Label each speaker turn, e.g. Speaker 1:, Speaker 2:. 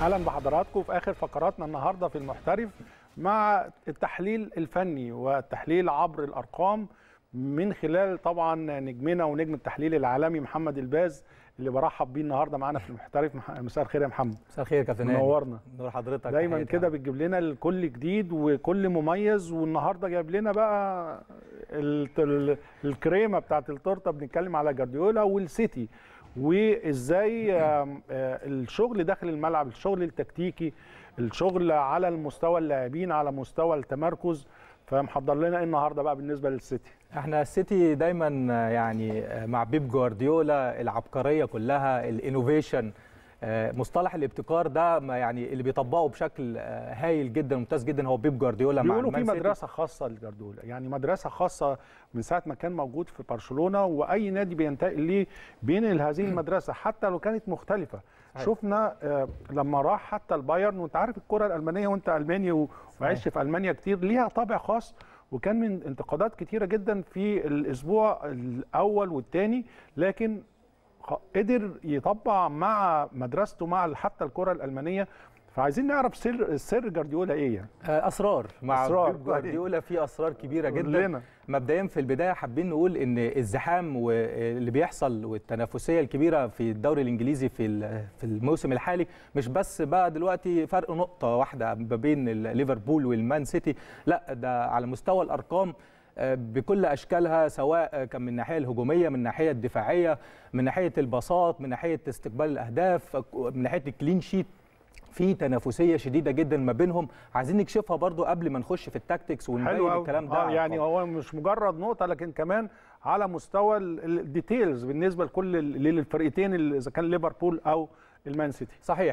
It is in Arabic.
Speaker 1: اهلا بحضراتكم في اخر فقراتنا النهارده في المحترف مع التحليل الفني والتحليل عبر الارقام من خلال طبعا نجمنا ونجم التحليل العالمي محمد الباز اللي برحب بيه النهارده معانا في المحترف مساء الخير يا محمد مساء الخير يا كابتن منورنا نور حضرتك دايما كده بتجيب لنا الكل جديد وكل مميز والنهارده جايب لنا بقى الكريمه بتاعت التورته بنتكلم على جارديولا والسيتي وازاي آه، الشغل داخل الملعب الشغل التكتيكي الشغل على المستوى اللاعبين على مستوى التمركز فمحضر لنا ايه النهارده بقى بالنسبه للسيتي احنا السيتي دايما آه،
Speaker 2: يعني آه، مع بيب جوارديولا العبقريه كلها الانوفيشن آه، مصطلح الابتكار ده يعني اللي بيطبقه بشكل آه، هايل جدا وممتاز جدا هو بيب جوارديولا مع بيقولوا في مدرسه
Speaker 1: خاصه لجوارديولا يعني مدرسه خاصه من ساعه ما كان موجود في برشلونه واي نادي بينتقل ليه بينقل هذه المدرسه حتى لو كانت مختلفه شفنا آه، لما راح حتى البايرن وانت عارف الكره الالمانيه وانت الماني وعشت في المانيا كتير ليها طابع خاص وكان من انتقادات كتيره جدا في الاسبوع الاول والثاني لكن قدر يطبع مع مدرسته مع حتى الكره الالمانيه فعايزين نعرف سر سر جارديولا ايه يعني آه، اسرار مع أسرار. جارديولا
Speaker 2: في اسرار كبيره جدا لنا. مبدئيا في البدايه حابين نقول ان الزحام واللي بيحصل والتنافسيه الكبيره في الدوري الانجليزي في في الموسم الحالي مش بس بقى دلوقتي فرق نقطه واحده ما بين ليفربول والمان سيتي لا ده على مستوى الارقام بكل اشكالها سواء كان من الناحيه الهجوميه من الناحيه الدفاعيه من ناحيه البساط من ناحيه استقبال الاهداف من ناحيه الكلين شيت في تنافسيه شديده جدا ما بينهم عايزين نكشفها برضو قبل ما نخش
Speaker 1: في التاكتكس ونبين الكلام ده آه يعني هو مش مجرد نقطه لكن كمان على مستوى الديتيلز بالنسبه لكل للفرقتين اذا كان ليفربول او المان سيتي صحيح